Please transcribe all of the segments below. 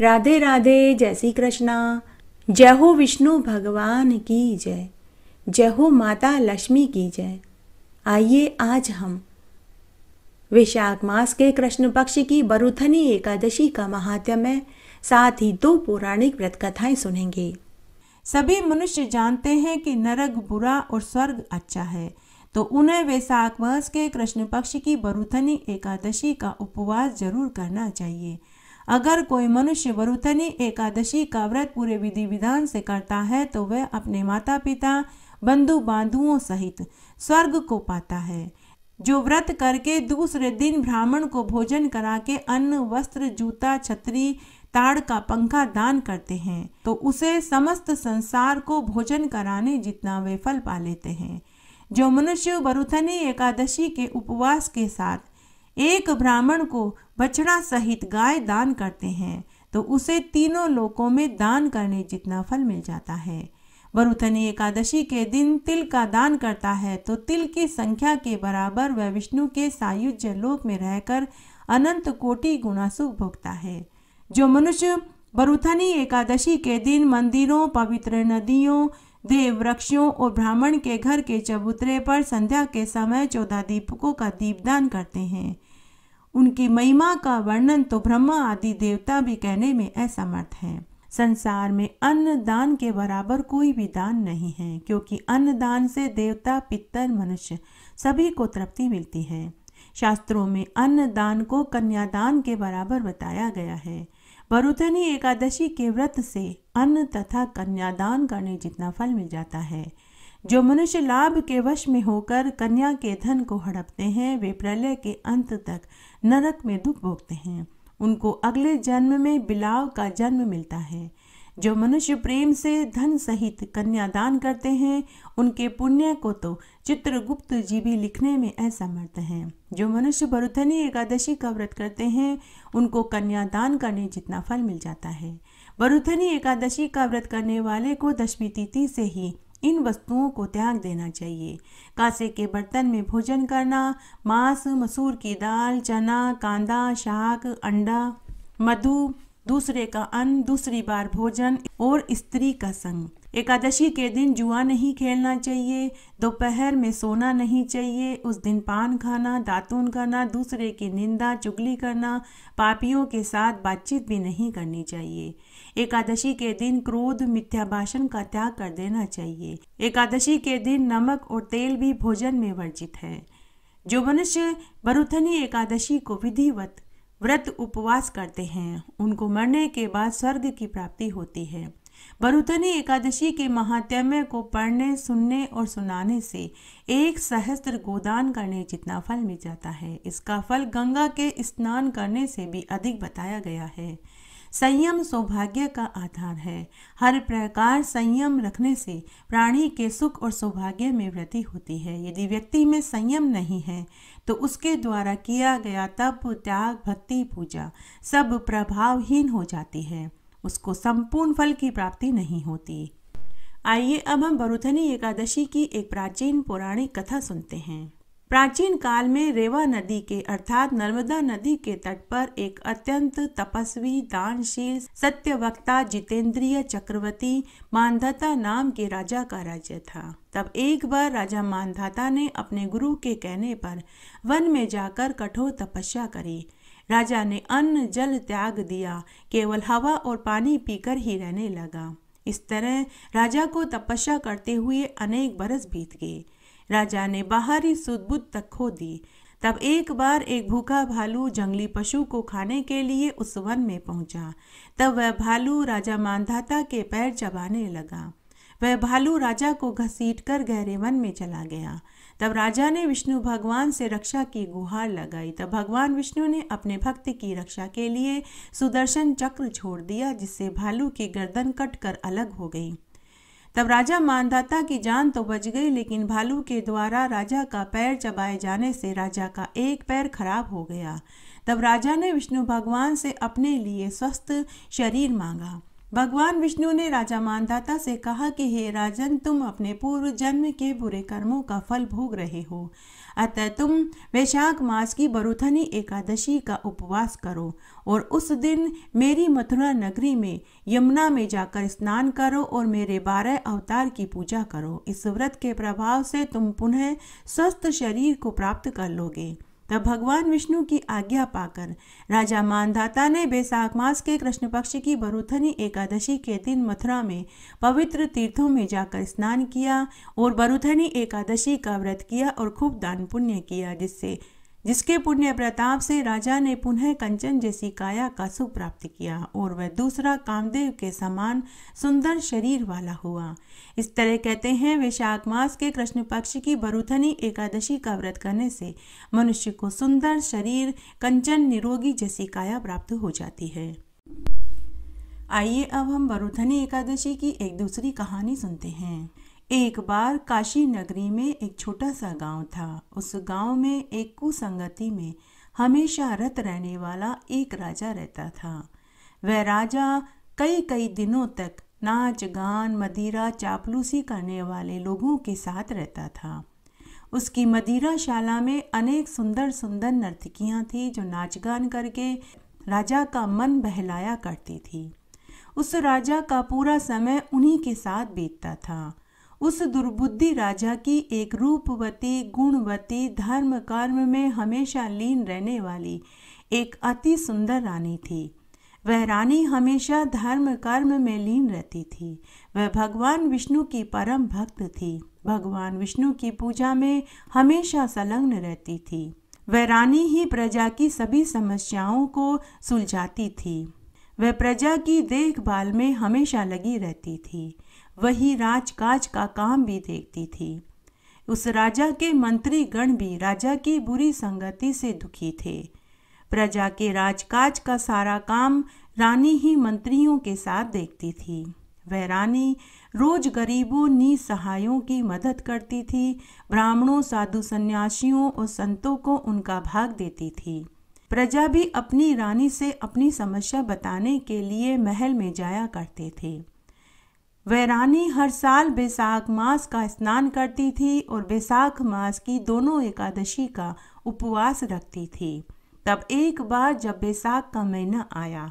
राधे राधे जय श्री कृष्णा जय हो विष्णु भगवान की जय जय हो माता लक्ष्मी की जय आइए आज हम वैशाख मास के कृष्ण पक्ष की बरुथनी एकादशी का महात्म है साथ ही दो पौराणिक व्रत कथाएं सुनेंगे सभी मनुष्य जानते हैं कि नरक बुरा और स्वर्ग अच्छा है तो उन्हें वैशाख मास के कृष्ण पक्ष की बरुथनी एकादशी का उपवास जरूर करना चाहिए अगर कोई मनुष्य वरुथनी एकादशी का व्रत पूरे विधि विधान से करता है तो वह अपने माता पिता बंधु बांधुओं सहित स्वर्ग को पाता है जो व्रत करके दूसरे दिन ब्राह्मण को भोजन करा के अन्न वस्त्र जूता छतरी ताड़ का पंखा दान करते हैं तो उसे समस्त संसार को भोजन कराने जितना वे फल पा लेते हैं जो मनुष्य बरुथनी एकादशी के उपवास के साथ एक ब्राह्मण को बछड़ा सहित गाय दान करते हैं तो उसे तीनों लोकों में दान करने जितना फल मिल जाता है वरुथनी एकादशी के दिन तिल का दान करता है तो तिल की संख्या के बराबर वह विष्णु के सायुज्य लोक में रहकर अनंत कोटि गुणा सुख भोगता है जो मनुष्य बरुथनी एकादशी के दिन मंदिरों पवित्र नदियों देव वृक्षों और ब्राह्मण के घर के चबूतरे पर संध्या के समय चौदह दीपकों का दीपदान करते हैं उनकी महिमा का वर्णन तो ब्रह्मा आदि देवता भी कहने में असमर्थ हैं संसार में अन्न दान के बराबर कोई भी दान नहीं है क्योंकि अन्न दान से देवता पितर मनुष्य सभी को तृप्ति मिलती है शास्त्रों में अन्न दान को कन्यादान के बराबर बताया गया है बरुधनी एकादशी के व्रत से अन्न तथा कन्यादान करने जितना फल मिल जाता है जो मनुष्य लाभ के वश में होकर कन्या के धन को हड़पते हैं वे प्रलय के अंत तक नरक में दुख भोगते हैं उनको अगले जन्म में बिलाव का जन्म मिलता है जो मनुष्य प्रेम से धन सहित कन्यादान करते हैं उनके पुण्य को तो चित्रगुप्त जी भी लिखने में असमर्थ हैं जो मनुष्य बरुथनी एकादशी का व्रत करते हैं उनको कन्यादान करने जितना फल मिल जाता है बरुथनी एकादशी का व्रत करने वाले को दशमी तिथि से ही इन वस्तुओं को त्याग देना चाहिए कासे के बर्तन में भोजन करना मांस मसूर की दाल चना कांदा शाक अंडा मधु दूसरे का अन्न दूसरी बार भोजन और स्त्री का संग एकादशी के दिन जुआ नहीं खेलना चाहिए दोपहर में सोना नहीं चाहिए उस दिन पान खाना दातून करना दूसरे की निंदा चुगली करना पापियों के साथ बातचीत भी नहीं करनी चाहिए एकादशी के दिन क्रोध मिथ्या भाषण का त्याग कर देना चाहिए एकादशी के दिन नमक और तेल भी भोजन में वर्जित है जो मनुष्य बरुथनी एकादशी को विधिवत व्रत उपवास करते हैं उनको मरने के बाद स्वर्ग की प्राप्ति होती है बरुतनी एकादशी के महात्म्य को पढ़ने सुनने और सुनाने से एक सहस्त्र गोदान करने जितना फल मिल जाता है इसका फल गंगा के स्नान करने से भी अधिक बताया गया है संयम सौभाग्य का आधार है हर प्रकार संयम रखने से प्राणी के सुख और सौभाग्य में वृद्धि होती है यदि व्यक्ति में संयम नहीं है तो उसके द्वारा किया गया तप त्याग भक्ति पूजा सब प्रभावहीन हो जाती है उसको संपूर्ण फल की प्राप्ति नहीं होती आइए अब हम बरुथनी एकादशी की एक प्राचीन पौराणिक कथा सुनते हैं प्राचीन काल में रेवा नदी के अर्थात नर्मदा नदी के तट पर एक अत्यंत तपस्वी दानशील सत्यवक्ता जितेंद्रिय चक्रवर्ती मानधाता नाम के राजा का राज्य था तब एक बार राजा मानधाता ने अपने गुरु के कहने पर वन में जाकर कठोर तपस्या करी राजा ने अन्न जल त्याग दिया केवल हवा और पानी पीकर ही रहने लगा इस तरह राजा को तपस्या करते हुए अनेक बरस बीत गए राजा ने बाहरी सुदबुद तक खो दी तब एक बार एक भूखा भालू जंगली पशु को खाने के लिए उस वन में पहुंचा तब वह भालू राजा मानधाता के पैर चबाने लगा वह भालू राजा को घसीट कर गहरे वन में चला गया तब राजा ने विष्णु भगवान से रक्षा की गुहार लगाई तब भगवान विष्णु ने अपने भक्त की रक्षा के लिए सुदर्शन चक्र छोड़ दिया जिससे भालू की गर्दन कट कर अलग हो गई तब राजा मानदाता की जान तो बच गई लेकिन भालू के द्वारा राजा का पैर चबाए जाने से राजा का एक पैर खराब हो गया तब राजा ने विष्णु भगवान से अपने लिए स्वस्थ शरीर मांगा भगवान विष्णु ने राजा मानदाता से कहा कि हे राजन तुम अपने पूर्व जन्म के बुरे कर्मों का फल भोग रहे हो अतः तुम वैशाख मास की बरुथनी एकादशी का उपवास करो और उस दिन मेरी मथुरा नगरी में यमुना में जाकर स्नान करो और मेरे बारह अवतार की पूजा करो इस व्रत के प्रभाव से तुम पुनः स्वस्थ शरीर को प्राप्त कर लोगे तब भगवान विष्णु की आज्ञा पाकर राजा मानधाता ने बैसाख मास के कृष्ण पक्ष की बरुथनी एकादशी के दिन मथुरा में पवित्र तीर्थों में जाकर स्नान किया और बरुथनी एकादशी का व्रत किया और खूब दान पुण्य किया जिससे जिसके पुण्य प्रताप से राजा ने पुनः कंचन जैसी काया का सुख प्राप्त किया और वह दूसरा कामदेव के समान सुंदर शरीर वाला हुआ इस तरह कहते हैं वैशाख मास के कृष्ण पक्ष की बरुथनी एकादशी का व्रत करने से मनुष्य को सुंदर शरीर कंचन निरोगी जैसी काया प्राप्त हो जाती है आइए अब हम बरुथनी एकादशी की एक दूसरी कहानी सुनते हैं एक बार काशी नगरी में एक छोटा सा गांव था उस गांव में एक कुसंगति में हमेशा रत रहने वाला एक राजा रहता था वह राजा कई कई दिनों तक नाच गान मदिरा चापलूसी करने वाले लोगों के साथ रहता था उसकी मदिरा शाला में अनेक सुंदर सुंदर नर्तकियां थी जो नाच गान करके राजा का मन बहलाया करती थी उस राजा का पूरा समय उन्हीं के साथ बीतता था उस दुर्बुद्धि राजा की एक रूपवती गुणवती धर्म कर्म में हमेशा लीन रहने वाली एक अति सुंदर रानी थी वह रानी हमेशा धर्म कर्म में लीन रहती थी वह भगवान विष्णु की परम भक्त थी भगवान विष्णु की पूजा में हमेशा संलग्न रहती थी वह रानी ही प्रजा की सभी समस्याओं को सुलझाती थी वह प्रजा की देखभाल में हमेशा लगी रहती थी वही राजकाज का काम भी देखती थी उस राजा के मंत्री गण भी राजा की बुरी संगति से दुखी थे प्रजा के राजकाज का सारा काम रानी ही मंत्रियों के साथ देखती थी वह रानी रोज गरीबों नी सहायों की मदद करती थी ब्राह्मणों साधु संन्यासियों और संतों को उनका भाग देती थी प्रजा भी अपनी रानी से अपनी समस्या बताने के लिए महल में जाया करते थे वह रानी हर साल बैसाख मास का स्नान करती थी और बैसाख मास की दोनों एकादशी का उपवास रखती थी तब एक बार जब बैसाख का महीना आया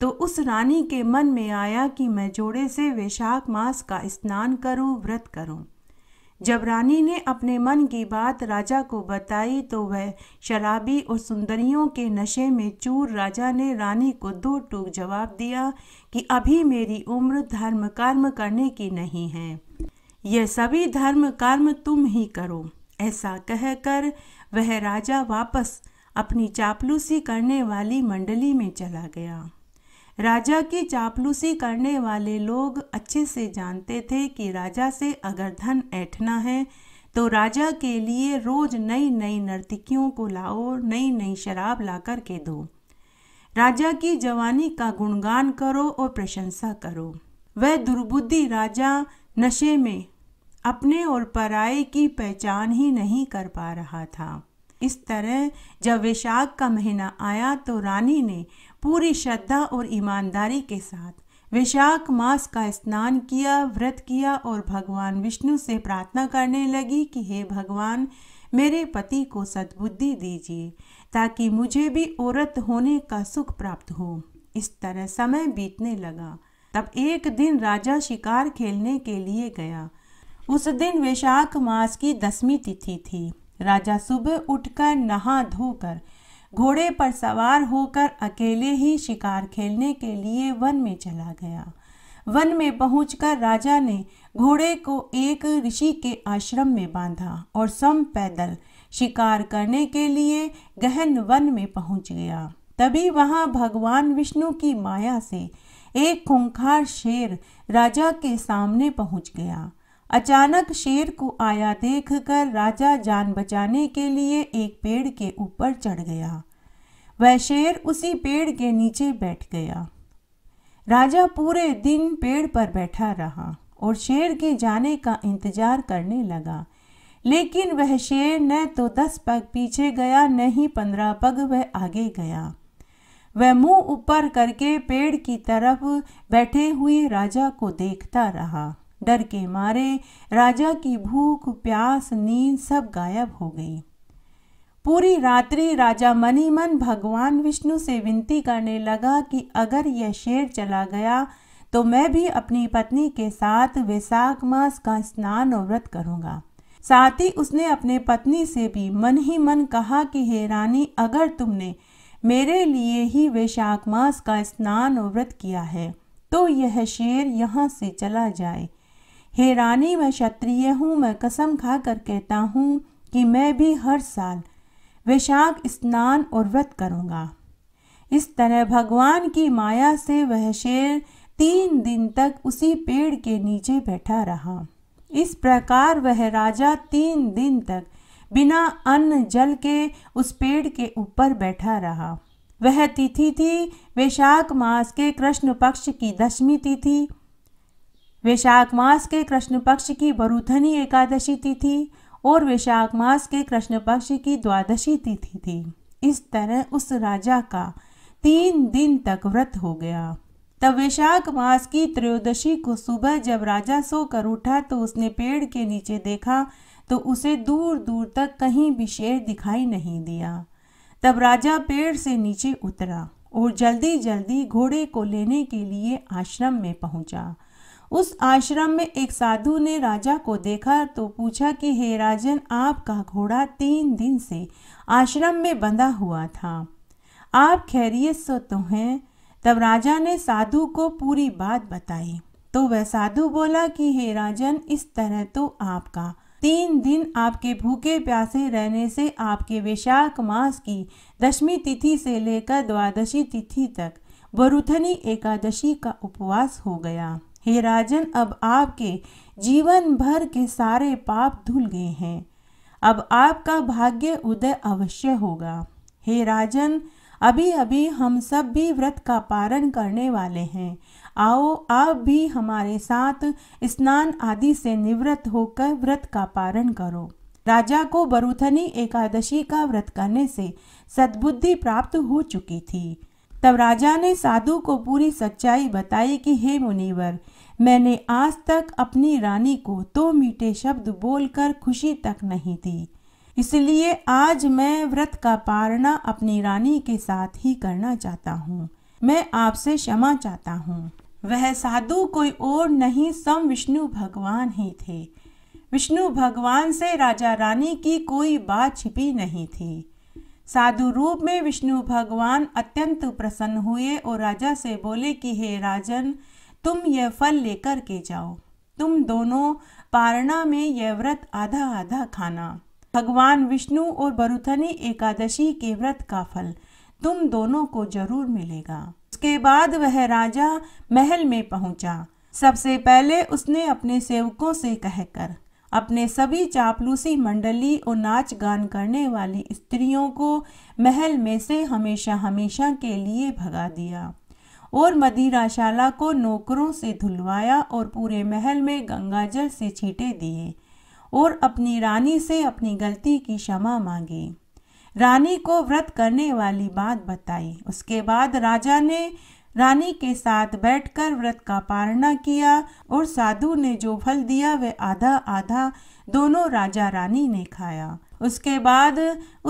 तो उस रानी के मन में आया कि मैं जोड़े से वैशाख मास का स्नान करूं व्रत करूं जब रानी ने अपने मन की बात राजा को बताई तो वह शराबी और सुंदरियों के नशे में चूर राजा ने रानी को दो टूक जवाब दिया कि अभी मेरी उम्र धर्म कर्म करने की नहीं है यह सभी धर्म कर्म तुम ही करो ऐसा कहकर वह राजा वापस अपनी चापलूसी करने वाली मंडली में चला गया राजा की चापलूसी करने वाले लोग अच्छे से जानते थे कि राजा से अगर धन ऐठना है तो राजा के लिए रोज़ नई नई नर्तिकियों को लाओ नई नई शराब ला कर के दो राजा की जवानी का गुणगान करो और प्रशंसा करो वह दुर्बुद्धि राजा नशे में अपने और पराए की पहचान ही नहीं कर पा रहा था इस तरह जब वैशाख का महीना आया तो रानी ने पूरी श्रद्धा और ईमानदारी के साथ वैशाख मास का स्नान किया व्रत किया और भगवान विष्णु से प्रार्थना करने लगी कि हे भगवान मेरे पति को सद्बुद्धि दीजिए ताकि मुझे भी औरत होने का सुख प्राप्त हो इस तरह समय बीतने लगा तब एक दिन राजा शिकार खेलने के लिए गया उस दिन वैशाख मास की दसवीं तिथि थी राजा सुबह उठकर नहा धोकर घोड़े पर सवार होकर अकेले ही शिकार खेलने के लिए वन में चला गया वन में पहुंचकर राजा ने घोड़े को एक ऋषि के आश्रम में बांधा और सम पैदल शिकार करने के लिए गहन वन में पहुंच गया तभी वहां भगवान विष्णु की माया से एक खूंखार शेर राजा के सामने पहुंच गया अचानक शेर को आया देखकर राजा जान बचाने के लिए एक पेड़ के ऊपर चढ़ गया वह शेर उसी पेड़ के नीचे बैठ गया राजा पूरे दिन पेड़ पर बैठा रहा और शेर के जाने का इंतजार करने लगा लेकिन वह शेर न तो दस पग पीछे गया न ही पंद्रह पग वह आगे गया वह मुंह ऊपर करके पेड़ की तरफ बैठे हुए राजा को देखता रहा डर के मारे राजा की भूख प्यास नींद सब गायब हो गई पूरी रात्रि राजा मनी मन भगवान विष्णु से विनती करने लगा कि अगर यह शेर चला गया तो मैं भी अपनी पत्नी के साथ वैसाख मास का स्नान और व्रत करूंगा साथ ही उसने अपने पत्नी से भी मन ही मन कहा कि हे रानी अगर तुमने मेरे लिए ही वैशाख मास का स्नान और व्रत किया है तो यह शेर यहाँ से चला जाए हे रानी मैं क्षत्रिय हूँ मैं कसम खा कर कहता हूँ कि मैं भी हर साल वैशाख स्नान और व्रत करूँगा इस तरह भगवान की माया से वह शेर तीन दिन तक उसी पेड़ के नीचे बैठा रहा इस प्रकार वह राजा तीन दिन तक बिना अन्न जल के उस पेड़ के ऊपर बैठा रहा वह तिथि थी वैशाख मास के कृष्ण पक्ष की दशमी तिथि वैशाख मास के कृष्ण पक्ष की बरुधनी एकादशी तिथि और वैशाख मास के कृष्ण पक्ष की द्वादशी तिथि थी इस तरह उस राजा का तीन दिन तक व्रत हो गया तब वैशाख मास की त्रयोदशी को सुबह जब राजा सोकर उठा तो उसने पेड़ के नीचे देखा तो उसे दूर दूर तक कहीं भी शेर दिखाई नहीं दिया तब राजा पेड़ से नीचे उतरा और जल्दी जल्दी घोड़े को लेने के लिए आश्रम में पहुंचा उस आश्रम में एक साधु ने राजा को देखा तो पूछा कि हे राजन आपका घोड़ा तीन दिन से आश्रम में बंधा हुआ था आप खैरियत सो तो हैं तब राजा ने साधु को पूरी बात बताई तो वह साधु बोला कि हे राजन इस तरह तो आपका तीन दिन आपके भूखे प्यासे रहने से आपके वैशाख मास की दशमी तिथि से लेकर द्वादशी तिथि तक वरुथनी एकादशी का उपवास हो गया हे राजन अब आपके जीवन भर के सारे पाप धुल गए हैं अब आपका भाग्य उदय अवश्य होगा हे राजन अभी अभी हम सब भी व्रत का पारण करने वाले हैं आओ आप भी हमारे साथ स्नान आदि से निवृत्त होकर व्रत का पारण करो राजा को बरुथनी एकादशी का व्रत करने से सद्बुद्धि प्राप्त हो चुकी थी तब राजा ने साधु को पूरी सच्चाई बताई कि हे मुनिवर मैंने आज तक अपनी रानी को दो मीठे शब्द बोलकर खुशी तक नहीं दी इसलिए आज मैं व्रत का पारणा अपनी रानी के साथ ही करना चाहता हूँ मैं आपसे क्षमा चाहता हूँ वह साधु कोई और नहीं सम विष्णु भगवान ही थे विष्णु भगवान से राजा रानी की कोई बात छिपी नहीं थी साधु रूप में विष्णु भगवान अत्यंत प्रसन्न हुए और राजा से बोले कि हे राजन तुम यह फल लेकर के जाओ तुम दोनों पारणा में यह व्रत आधा आधा खाना भगवान विष्णु और बरुथनी एकादशी के व्रत का फल तुम दोनों को जरूर मिलेगा उसके बाद वह राजा महल में पहुंचा सबसे पहले उसने अपने सेवकों से कहकर अपने सभी चापलूसी मंडली और नाच गान करने वाली स्त्रियों को महल में से हमेशा हमेशा के लिए भगा दिया और मदीराशाला को नौकरों से धुलवाया और पूरे महल में गंगाजल से छींटे दिए और अपनी रानी से अपनी गलती की क्षमा मांगी रानी को व्रत करने वाली बात बताई उसके बाद राजा ने रानी के साथ बैठकर व्रत का पारणा किया और साधु ने जो फल दिया वह आधा आधा दोनों राजा रानी ने खाया उसके बाद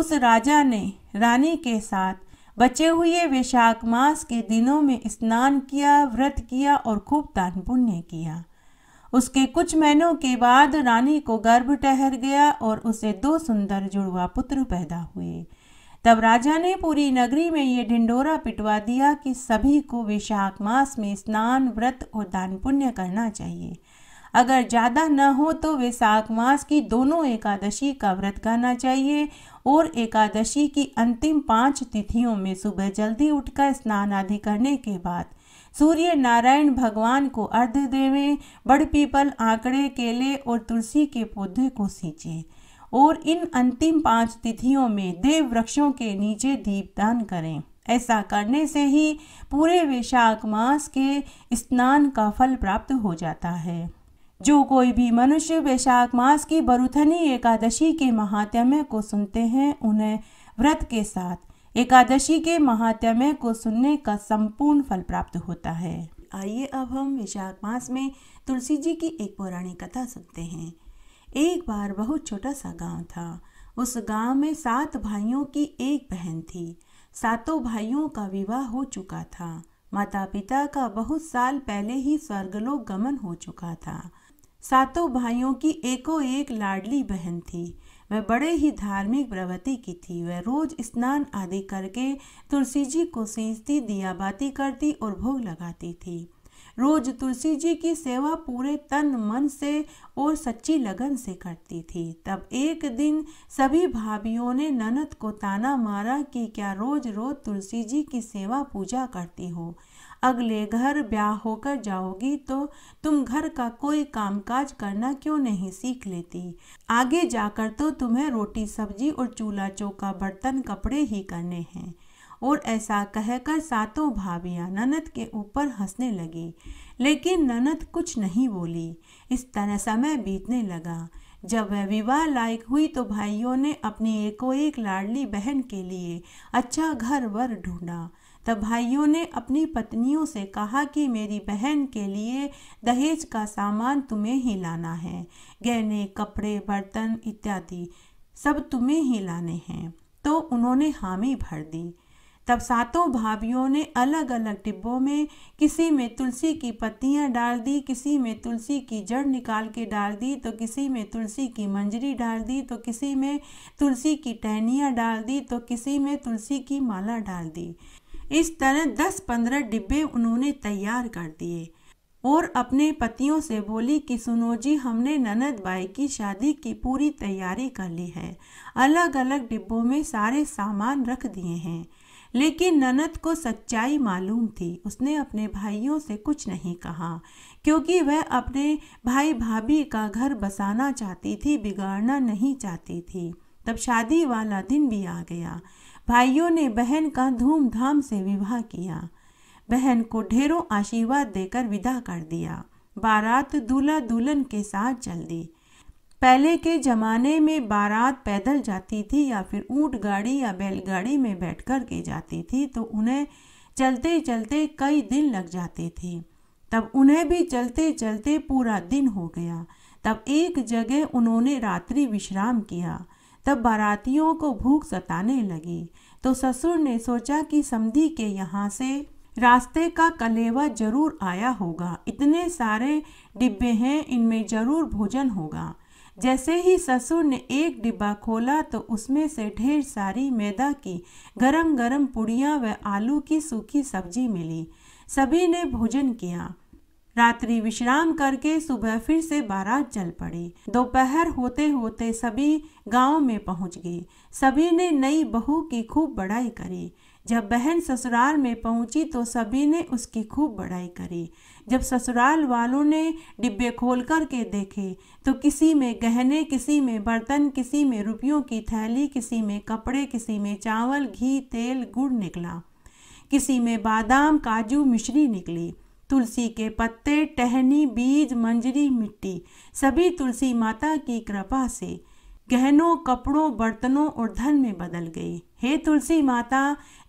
उस राजा ने रानी के साथ बचे हुए वैशाख मास के दिनों में स्नान किया व्रत किया और खूब दान पुण्य किया उसके कुछ महीनों के बाद रानी को गर्भ ठहर गया और उसे दो सुंदर जुड़वा पुत्र पैदा हुए तब राजा ने पूरी नगरी में ये ढिंडोरा पिटवा दिया कि सभी को विशाख मास में स्नान व्रत और दान पुण्य करना चाहिए अगर ज़्यादा न हो तो वैसाख मास की दोनों एकादशी का व्रत करना चाहिए और एकादशी की अंतिम पांच तिथियों में सुबह जल्दी उठकर स्नान आदि करने के बाद सूर्य नारायण भगवान को अर्घ देवें बड़ पीपल आंकड़े केले और तुलसी के पौधे को सींचें और इन अंतिम पांच तिथियों में देव वृक्षों के नीचे दीपदान करें ऐसा करने से ही पूरे वैशाख मास के स्नान का फल प्राप्त हो जाता है जो कोई भी मनुष्य वैशाख मास की बरुथनी एकादशी के महात्म्य को सुनते हैं उन्हें व्रत के साथ एकादशी के महात्म्य को सुनने का संपूर्ण फल प्राप्त होता है आइए अब हम वैशाख मास में तुलसी जी की एक पौराणिक कथा सुनते हैं एक बार बहुत छोटा सा गांव था उस गांव में सात भाइयों की एक बहन थी सातों भाइयों का विवाह हो चुका था माता पिता का बहुत साल पहले ही स्वर्गलोक गमन हो चुका था सातों भाइयों की एको एक लाडली बहन थी वह बड़े ही धार्मिक प्रवृत्ति की थी वह रोज स्नान आदि करके तुलसी जी को सींचती दियाबाती करती और भोग लगाती थी रोज तुलसी जी की सेवा पूरे तन मन से और सच्ची लगन से करती थी तब एक दिन सभी भाभीियों ने ननद को ताना मारा कि क्या रोज रोज तुलसी जी की सेवा पूजा करती हो अगले घर ब्याह होकर जाओगी तो तुम घर का कोई कामकाज करना क्यों नहीं सीख लेती आगे जाकर तो तुम्हें रोटी सब्जी और चूल्हा चौका बर्तन कपड़े ही करने हैं और ऐसा कहकर सातों भाभियाँ ननद के ऊपर हंसने लगी लेकिन ननद कुछ नहीं बोली इस तरह समय बीतने लगा जब वह विवाह लायक हुई तो भाइयों ने अपनी एक लाडली बहन के लिए अच्छा घर वर ढूंढा तब भाइयों ने अपनी पत्नियों से कहा कि मेरी बहन के लिए दहेज का सामान तुम्हें ही लाना है गहने कपड़े बर्तन इत्यादि सब तुम्हें ही लाने हैं तो उन्होंने हामी भर दी तब सातों भाभीियों ने अलग अलग डिब्बों में किसी में तुलसी की पत्तियां डाल दी किसी में तुलसी की जड़ निकाल के डाल दी तो किसी में तुलसी की मंजरी डाल दी तो किसी में तुलसी की टहनियाँ डाल दी तो किसी में तुलसी की माला डाल दी इस तरह दस पंद्रह डिब्बे उन्होंने तैयार कर दिए और अपने पतियों से बोली कि सुनो जी हमने ननद बाई की शादी की पूरी तैयारी कर ली है अलग अलग डिब्बों में सारे सामान रख दिए हैं लेकिन ननद को सच्चाई मालूम थी उसने अपने भाइयों से कुछ नहीं कहा क्योंकि वह अपने भाई भाभी का घर बसाना चाहती थी बिगाड़ना नहीं चाहती थी तब शादी वाला दिन भी आ गया भाइयों ने बहन का धूमधाम से विवाह किया बहन को ढेरों आशीर्वाद देकर विदा कर दिया बारात दूल्हा दुल्हन के साथ चल दी पहले के ज़माने में बारात पैदल जाती थी या फिर ऊँट गाड़ी या बैलगाड़ी में बैठ कर के जाती थी तो उन्हें चलते चलते कई दिन लग जाते थे तब उन्हें भी चलते चलते पूरा दिन हो गया तब एक जगह उन्होंने रात्रि विश्राम किया तब बारातियों को भूख सताने लगी तो ससुर ने सोचा कि समधी के यहाँ से रास्ते का कलेवा जरूर आया होगा इतने सारे डिब्बे हैं इनमें जरूर भोजन होगा जैसे ही ससुर ने एक डिब्बा खोला तो उसमें से ढेर सारी मैदा की गरम गरम पुड़िया व आलू की सूखी सब्जी मिली सभी ने भोजन किया रात्रि विश्राम करके सुबह फिर से बारात चल पड़ी दोपहर होते होते सभी गांव में पहुंच गए सभी ने नई बहू की खूब बड़ाई करी जब बहन ससुराल में पहुंची तो सभी ने उसकी खूब बड़ाई करी जब ससुराल वालों ने डिब्बे खोल करके देखे तो किसी में गहने किसी में बर्तन किसी में रुपयों की थैली किसी में कपड़े किसी में चावल घी तेल गुड़ निकला किसी में बादाम काजू मिश्री निकली तुलसी के पत्ते टहनी बीज मंजरी मिट्टी सभी तुलसी माता की कृपा से गहनों कपड़ों बर्तनों और धन में बदल गई हे तुलसी माता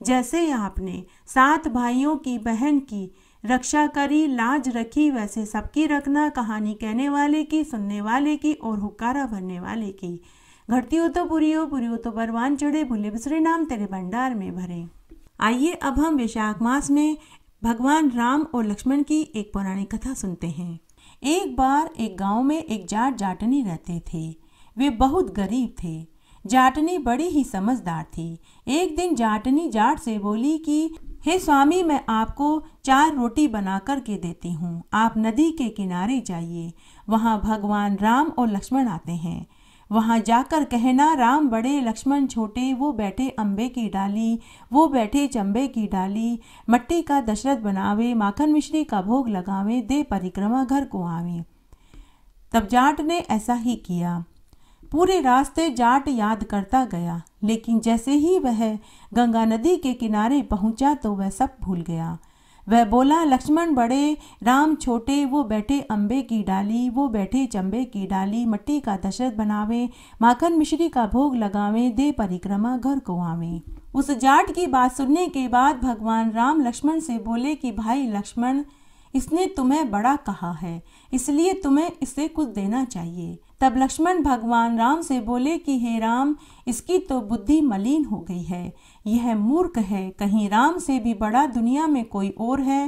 जैसे आपने सात भाइयों की बहन की रक्षा करी लाज रखी वैसे सबकी रखना कहानी कहने वाले की सुनने वाले की और हुकारा भरने वाले की घटती हो तो बुरी हो बुरी हो तो बरवान चढ़े भूले बिसरे नाम तेरे भंडार में भरे आइए अब हम विशाख मास में भगवान राम और लक्ष्मण की एक पुरानी कथा सुनते हैं एक बार एक गांव में एक जाट जाटनी रहते थे वे बहुत गरीब थे जाटनी बड़ी ही समझदार थी एक दिन जाटनी जाट से बोली कि हे स्वामी मैं आपको चार रोटी बना कर के देती हूँ आप नदी के किनारे जाइए वहाँ भगवान राम और लक्ष्मण आते हैं वहाँ जाकर कहना राम बड़े लक्ष्मण छोटे वो बैठे अम्बे की डाली वो बैठे चंबे की डाली मट्टी का दशरथ बनावे माखन मिश्री का भोग लगावे दे परिक्रमा घर को आवे तब जाट ने ऐसा ही किया पूरे रास्ते जाट याद करता गया लेकिन जैसे ही वह गंगा नदी के किनारे पहुंचा तो वह सब भूल गया वह बोला लक्ष्मण बड़े राम छोटे वो बैठे अम्बे की डाली वो बैठे चंबे की डाली मट्टी का दशरथ बनावे माखन मिश्री का भोग लगावे दे परिक्रमा घर को आवे उस जाट की बात सुनने के बाद भगवान राम लक्ष्मण से बोले कि भाई लक्ष्मण इसने तुम्हें बड़ा कहा है इसलिए तुम्हें इसे कुछ देना चाहिए तब लक्ष्मण भगवान राम से बोले कि हे राम इसकी तो बुद्धि मलिन हो गई है यह मूर्ख है कहीं राम से भी बड़ा दुनिया में कोई और है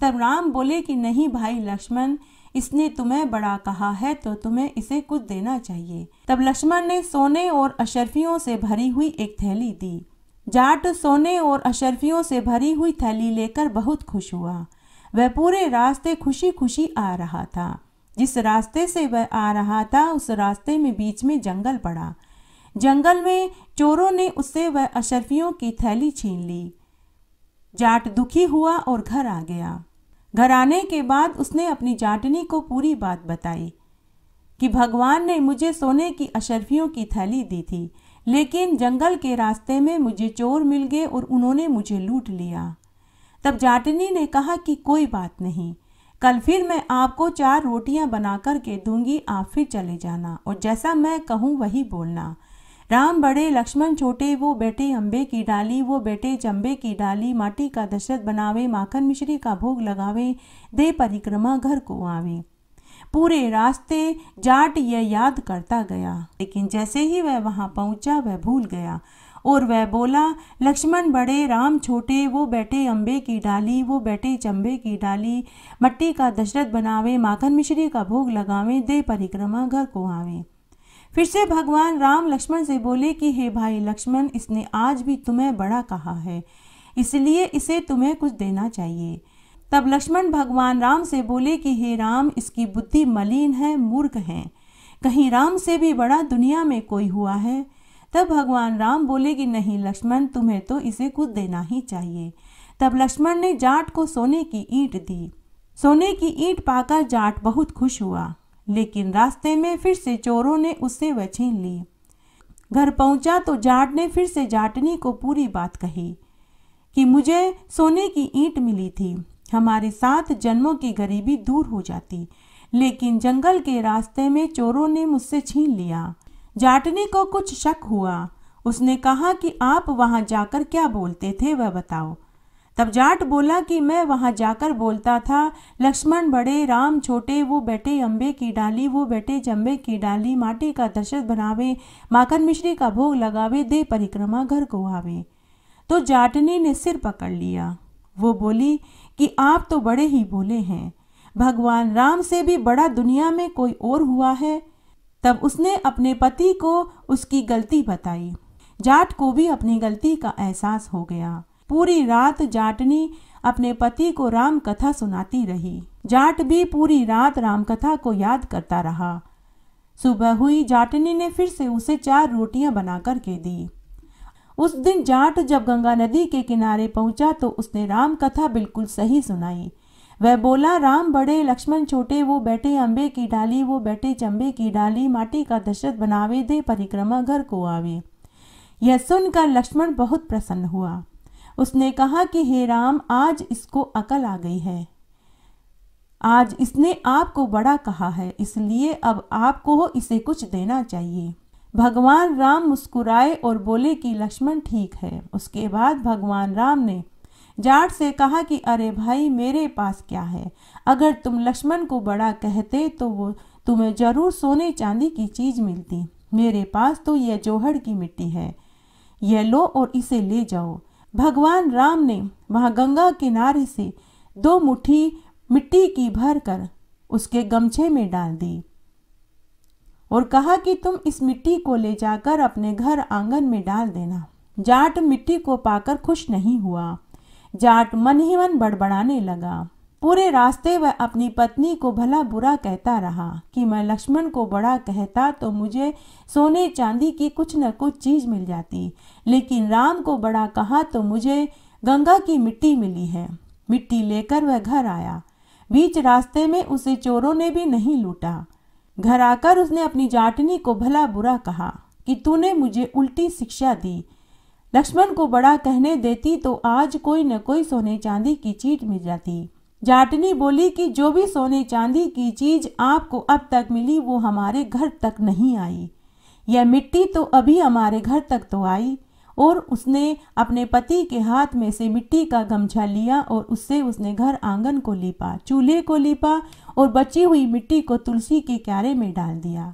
तब राम बोले कि नहीं भाई लक्ष्मण इसने तुम्हें बड़ा कहा है तो तुम्हें इसे कुछ देना चाहिए तब लक्ष्मण ने सोने और अशरफियों से भरी हुई एक थैली दी जाट सोने और अशरफियों से भरी हुई थैली लेकर बहुत खुश हुआ वह पूरे रास्ते खुशी खुशी आ रहा था जिस रास्ते से वह आ रहा था उस रास्ते में बीच में जंगल पड़ा जंगल में चोरों ने उससे वह अशरफियों की थैली छीन ली जाट दुखी हुआ और घर आ गया घर आने के बाद उसने अपनी जाटनी को पूरी बात बताई कि भगवान ने मुझे सोने की अशरफियों की थैली दी थी लेकिन जंगल के रास्ते में मुझे चोर मिल गए और उन्होंने मुझे लूट लिया तब जाटनी ने कहा कि कोई बात नहीं कल फिर मैं आपको चार रोटियां बना कर के दूंगी आप फिर चले जाना और जैसा मैं कहूँ वही बोलना राम बड़े लक्ष्मण छोटे वो बैठे अम्बे की डाली वो बैठे चंबे की डाली माटी का दशरथ बनावे माखन मिश्री का भोग लगावे दे परिक्रमा घर को आवे पूरे रास्ते जाट यह याद करता गया लेकिन जैसे ही वह वहां पहुंचा वह भूल गया और वह बोला लक्ष्मण बड़े राम छोटे वो बैठे अम्बे की डाली वो बैठे चंबे की डाली मट्टी का दशरथ बनावे माखन मिश्री का भोग लगावे दे परिक्रमा घर को आवे फिर से भगवान राम लक्ष्मण से बोले कि हे भाई लक्ष्मण इसने आज भी तुम्हें बड़ा कहा है इसलिए इसे तुम्हें कुछ देना चाहिए तब लक्ष्मण भगवान राम से बोले कि हे राम इसकी बुद्धि मलिन है मूर्ख है कहीं राम से भी बड़ा दुनिया में कोई हुआ है तब भगवान राम बोले कि नहीं लक्ष्मण तुम्हें तो इसे कुछ देना ही चाहिए तब लक्ष्मण ने जाट को सोने की ईंट दी सोने की ईंट पाकर जाट बहुत खुश हुआ लेकिन रास्ते में फिर से चोरों ने उससे वह छीन ली घर पहुंचा तो जाट ने फिर से जाटनी को पूरी बात कही कि मुझे सोने की ईंट मिली थी हमारे साथ जन्मों की गरीबी दूर हो जाती लेकिन जंगल के रास्ते में चोरों ने मुझसे छीन लिया जाटनी को कुछ शक हुआ उसने कहा कि आप वहां जाकर क्या बोलते थे वह बताओ तब जाट बोला कि मैं वहाँ जाकर बोलता था लक्ष्मण बड़े राम छोटे वो बैठे अम्बे की डाली वो बैठे जम्बे की डाली माटी का दशरथ बनावे माकर मिश्री का भोग लगावे दे परिक्रमा घर को आवे तो जाटनी ने सिर पकड़ लिया वो बोली कि आप तो बड़े ही बोले हैं भगवान राम से भी बड़ा दुनिया में कोई और हुआ है तब उसने अपने पति को उसकी गलती बताई जाट को भी अपनी गलती का एहसास हो गया पूरी रात जाटनी अपने पति को राम कथा सुनाती रही जाट भी पूरी रात रामकथा को याद करता रहा सुबह हुई जाटनी ने फिर से उसे चार रोटियां बनाकर के दी उस दिन जाट जब गंगा नदी के किनारे पहुंचा तो उसने राम कथा बिल्कुल सही सुनाई वह बोला राम बड़े लक्ष्मण छोटे वो बैठे अम्बे की डाली वो बैठे चंबे की डाली माटी का दशरथ बनावे दे परिक्रमा घर को आवे यह सुनकर लक्ष्मण बहुत प्रसन्न हुआ उसने कहा कि हे राम आज इसको अकल आ गई है आज इसने आपको बड़ा कहा है इसलिए अब आपको इसे कुछ देना चाहिए भगवान राम मुस्कुराए और बोले कि लक्ष्मण ठीक है उसके बाद भगवान राम ने जाट से कहा कि अरे भाई मेरे पास क्या है अगर तुम लक्ष्मण को बड़ा कहते तो वो तुम्हें जरूर सोने चांदी की चीज मिलती मेरे पास तो यह जोहड़ की मिट्टी है यह लो और इसे ले जाओ भगवान राम ने वहाँ गंगा किनारे से दो मुट्ठी मिट्टी की भरकर उसके गमछे में डाल दी और कहा कि तुम इस मिट्टी को ले जाकर अपने घर आंगन में डाल देना जाट मिट्टी को पाकर खुश नहीं हुआ जाट मन ही मन बड़बड़ाने लगा पूरे रास्ते वह अपनी पत्नी को भला बुरा कहता रहा कि मैं लक्ष्मण को बड़ा कहता तो मुझे सोने चांदी की कुछ न कुछ चीज़ मिल जाती लेकिन राम को बड़ा कहा तो मुझे गंगा की मिट्टी मिली है मिट्टी लेकर वह घर आया बीच रास्ते में उसे चोरों ने भी नहीं लूटा घर आकर उसने अपनी जाटनी को भला बुरा कहा कि तूने मुझे उल्टी शिक्षा दी लक्ष्मण को बड़ा कहने देती तो आज कोई न कोई सोने चांदी की चीट मिल जाती जाटनी बोली कि जो भी सोने चांदी की चीज आपको अब तक मिली वो हमारे घर तक नहीं आई यह मिट्टी तो अभी हमारे घर तक तो आई और उसने अपने पति के हाथ में से मिट्टी का गमछा लिया और उससे उसने घर आंगन को लीपा चूल्हे को लीपा और बची हुई मिट्टी को तुलसी के क्यारे में डाल दिया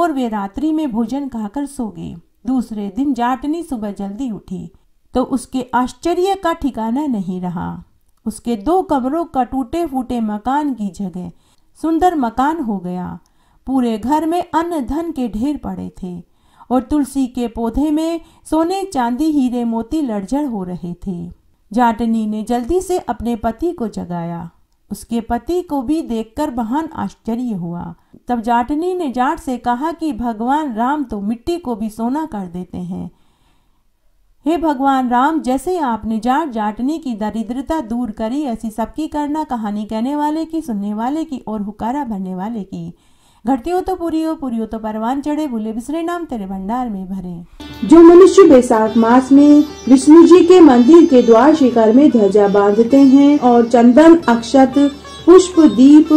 और वे रात्रि में भोजन खाकर सो गए दूसरे दिन जाटनी सुबह जल्दी उठी तो उसके आश्चर्य का ठिकाना नहीं रहा उसके दो कमरों का टूटे फूटे मकान की जगह सुंदर मकान हो गया पूरे घर में अन्न धन के ढेर पड़े थे और तुलसी के पौधे में सोने चांदी हीरे मोती लड़झड़ हो रहे थे जाटनी ने जल्दी से अपने पति को जगाया उसके पति को भी देखकर महान आश्चर्य हुआ तब जाटनी ने जाट से कहा कि भगवान राम तो मिट्टी को भी सोना कर देते हैं हे भगवान राम जैसे आपने जाट जाटने की दरिद्रता दूर करी ऐसी सबकी करना कहानी कहने वाले की सुनने वाले की और हुकारा भरने वाले की घटती हो तो पूरी हो पूरी हो तो परवान चढ़े भूले बिसरे नाम तेरे भंडार में भरे जो मनुष्य बैसाख मास में विष्णु जी के मंदिर के द्वार शिखर में ध्वजा बांधते हैं और चंदन अक्षत पुष्प दीप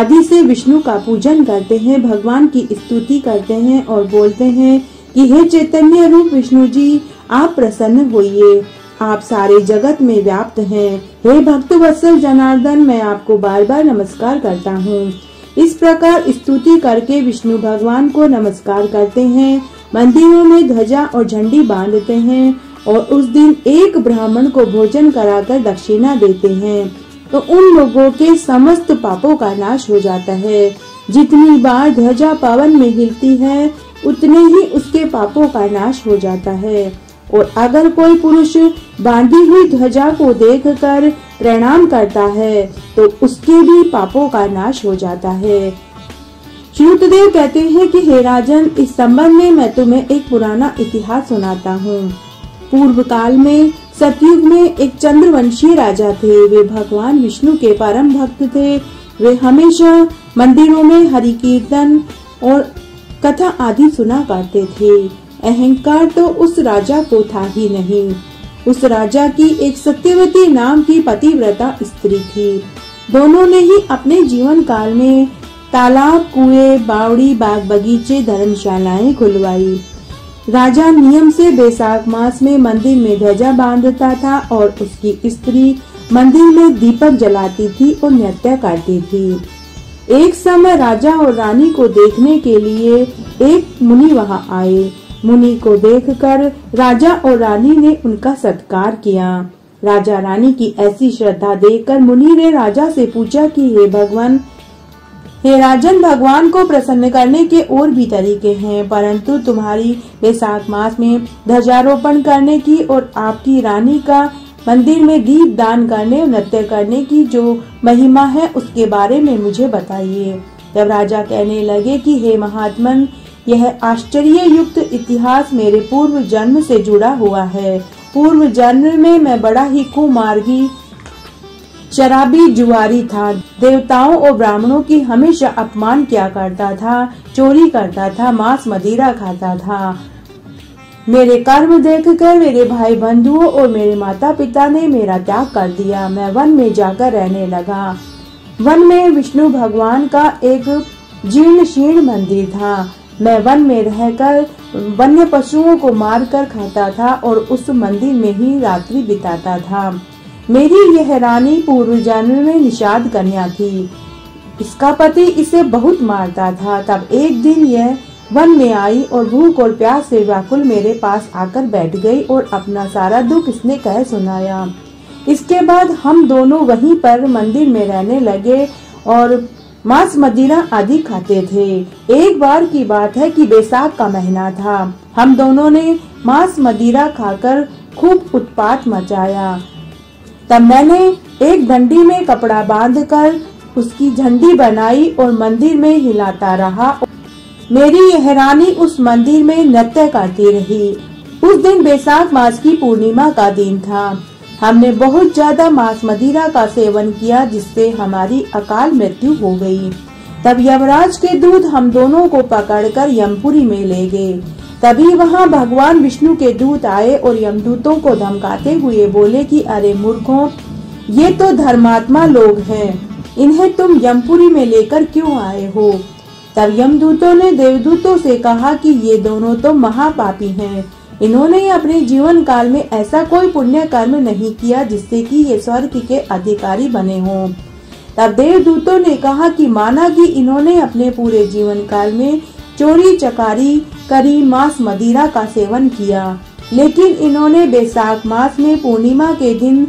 आदि से विष्णु का पूजन करते हैं भगवान की स्तुति करते हैं और बोलते हैं कि हे चैतन्य रूप विष्णु जी आप प्रसन्न होइए आप सारे जगत में व्याप्त हैं हे भक्त वत्सल जनार्दन मैं आपको बार बार नमस्कार करता हूँ इस प्रकार स्तुति करके विष्णु भगवान को नमस्कार करते हैं मंदिरों में ध्वजा और झंडी बांधते हैं और उस दिन एक ब्राह्मण को भोजन कराकर दक्षिणा देते हैं तो उन लोगों के समस्त पापों का नाश हो जाता है जितनी बार ध्वजा पवन में हिलती है उतने ही उसके पापों का नाश हो जाता है और अगर कोई पुरुष बांधी हुई ध्वजा को देखकर प्रणाम करता है तो उसके भी पापों का नाश हो जाता है श्रुतदेव कहते हैं कि हे राजन इस संबंध में मैं तुम्हें एक पुराना इतिहास सुनाता हूँ पूर्व काल में सतयुग में एक चंद्रवंशी राजा थे वे भगवान विष्णु के परम भक्त थे वे हमेशा मंदिरों में हरि कीर्तन और कथा आदि सुना करते थे अहंकार तो उस राजा को था ही नहीं उस राजा की एक सत्यवती नाम की पतिव्रता स्त्री थी दोनों ने ही अपने जीवन काल में तालाब कुएं बावड़ी बाग बगीचे धर्मशालाएं खुलवाई राजा नियम से बैसाख मास में मंदिर में ध्वजा बांधता था और उसकी स्त्री मंदिर में दीपक जलाती थी और नृत्य करती थी एक समय राजा और रानी को देखने के लिए एक मुनि वहां आए मुनि को देखकर राजा और रानी ने उनका सत्कार किया राजा रानी की ऐसी श्रद्धा देखकर मुनि ने राजा से पूछा कि हे भगवान हे राजन भगवान को प्रसन्न करने के और भी तरीके हैं परंतु तुम्हारी बैसाख मास में ध्वजारोपण करने की और आपकी रानी का मंदिर में दीप दान करने और नृत्य करने की जो महिमा है उसके बारे में मुझे बताइए जब राजा कहने लगे कि हे महात्मन यह आश्चर्य युक्त इतिहास मेरे पूर्व जन्म से जुड़ा हुआ है पूर्व जन्म में मैं बड़ा ही कुमार्गी शराबी जुआरी था देवताओं और ब्राह्मणों की हमेशा अपमान किया करता था चोरी करता था मांस मदिरा खाता था मेरे कर्म देखकर मेरे भाई बंधुओं और मेरे माता पिता ने मेरा त्याग कर दिया मैं वन में जाकर रहने लगा वन में विष्णु भगवान का एक जीर्ण शीर्ण मंदिर था मैं वन में रहकर वन्य पशुओं को मारकर खाता था और उस मंदिर में ही रात्रि बिताता था मेरी यह रानी पूर्व जन्म में निषाद कन्या थी इसका पति इसे बहुत मारता था तब एक दिन यह वन में आई और भूख और प्यास से व्याकुल मेरे पास आकर बैठ गई और अपना सारा दुख इसने कह सुनाया इसके बाद हम दोनों वहीं पर मंदिर में रहने लगे और मांस मदिरा आदि खाते थे एक बार की बात है कि बैसाख का महीना था हम दोनों ने मांस मदिरा खाकर खूब उत्पात मचाया तब मैंने एक डंडी में कपड़ा बांधकर उसकी झंडी बनाई और मंदिर में हिलाता रहा मेरी यह रानी उस मंदिर में नृत्य करती रही उस दिन बैसाख मास की पूर्णिमा का दिन था हमने बहुत ज्यादा मांस मदिरा का सेवन किया जिससे हमारी अकाल मृत्यु हो गई तब यमराज के दूध हम दोनों को पकड़कर यमपुरी में ले गए तभी वहाँ भगवान विष्णु के दूत आए और यमदूतों को धमकाते हुए बोले कि अरे मूर्खों ये तो धर्मात्मा लोग हैं इन्हें तुम यमपुरी में लेकर क्यों आए हो तब यमदूतों ने देवदूतों से कहा कि ये दोनों तो महापापी हैं इन्होंने अपने जीवन काल में ऐसा कोई पुण्य कर्म नहीं किया जिससे कि ये स्वर्ग के अधिकारी बने हों तब देवदूतों ने कहा कि माना कि इन्होंने अपने पूरे जीवन काल में चोरी चकारी करी मांस मदिरा का सेवन किया लेकिन इन्होंने बैसाख मास में पूर्णिमा के दिन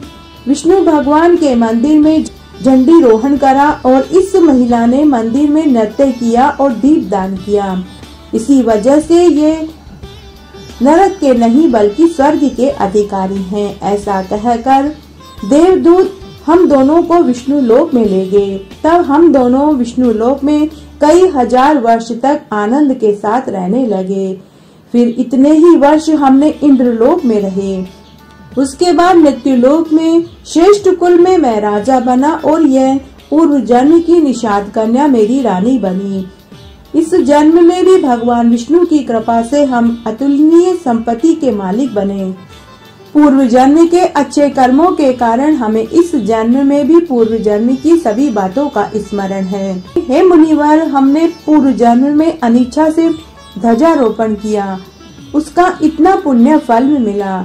विष्णु भगवान के मंदिर में झंडी रोहन करा और इस महिला ने मंदिर में नृत्य किया और दीप दान किया इसी वजह से ये नरक के नहीं बल्कि स्वर्ग के अधिकारी हैं ऐसा कहकर देवदूत हम दोनों को विष्णु लोक में ले गए तब हम दोनों विष्णु लोक में कई हजार वर्ष तक आनंद के साथ रहने लगे फिर इतने ही वर्ष हमने इंद्रलोक में रहे उसके बाद मृत्युलोक में श्रेष्ठ कुल में मैं राजा बना और यह पूर्व जन्म की निषाद कन्या मेरी रानी बनी इस जन्म में भी भगवान विष्णु की कृपा से हम अतुलनीय संपत्ति के मालिक बने पूर्व जन्म के अच्छे कर्मों के कारण हमें इस जन्म में भी पूर्व जन्म की सभी बातों का स्मरण है हे मुनिवर हमने पूर्व जन्म में अनिच्छा से ध्वजारोपण किया उसका इतना पुण्य फल मिला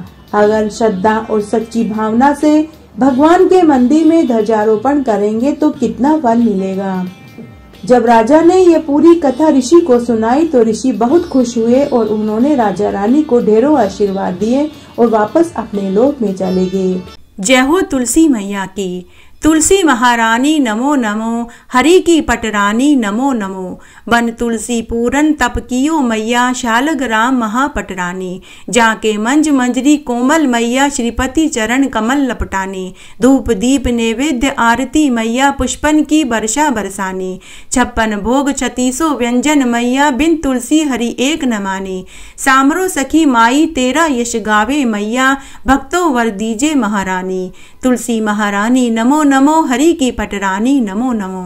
अगर श्रद्धा और सच्ची भावना से भगवान के मंदिर में ध्वजारोपण करेंगे तो कितना फल मिलेगा जब राजा ने यह पूरी कथा ऋषि को सुनाई तो ऋषि बहुत खुश हुए और उन्होंने राजा रानी को ढेरों आशीर्वाद दिए और वापस अपने लोक में चले गए जय हो तुलसी मैया की तुलसी महारानी नमो नमो हरि की पटरानी नमो नमो बन तुलसी पूरन तप कियो मैया शालग राम महापटरानी जाके मंज मंजरी कोमल मैया श्रीपति चरण कमल लपटानी धूप दीप नैवेद्य आरती मैया पुष्पन की वर्षा बरसानी छप्पन भोग छतीसो व्यंजन मैया बिन तुलसी हरि एक न सामरो सखी माई तेरा यश गावे मैया भक्तो वर दीजे महारानी तुलसी महारानी नमो नमो हरि की पटरानी नमो नमो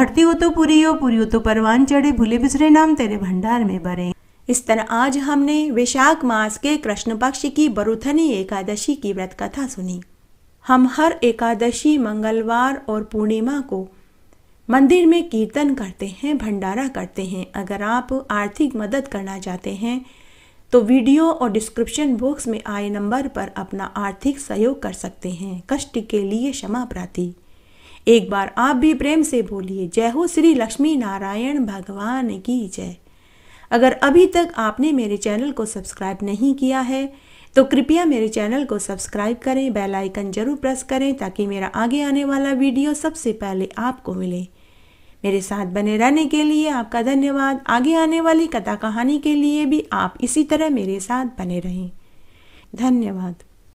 घटती हो तो पूरी हो पूरी हो तो परवान चढ़े भूले बिसरे नाम तेरे भंडार में भरे इस तरह आज हमने वैशाख मास के कृष्ण पक्ष की बरुथनी एकादशी की व्रत कथा सुनी हम हर एकादशी मंगलवार और पूर्णिमा को मंदिर में कीर्तन करते हैं भंडारा करते हैं अगर आप आर्थिक मदद करना चाहते हैं तो वीडियो और डिस्क्रिप्शन बॉक्स में आए नंबर पर अपना आर्थिक सहयोग कर सकते हैं कष्ट के लिए क्षमा प्रार्थी एक बार आप भी प्रेम से बोलिए जय हो श्री लक्ष्मी नारायण भगवान की जय अगर अभी तक आपने मेरे चैनल को सब्सक्राइब नहीं किया है तो कृपया मेरे चैनल को सब्सक्राइब करें बेल आइकन जरूर प्रेस करें ताकि मेरा आगे आने वाला वीडियो सबसे पहले आपको मिले मेरे साथ बने रहने के लिए आपका धन्यवाद आगे आने वाली कथा कहानी के लिए भी आप इसी तरह मेरे साथ बने रहें धन्यवाद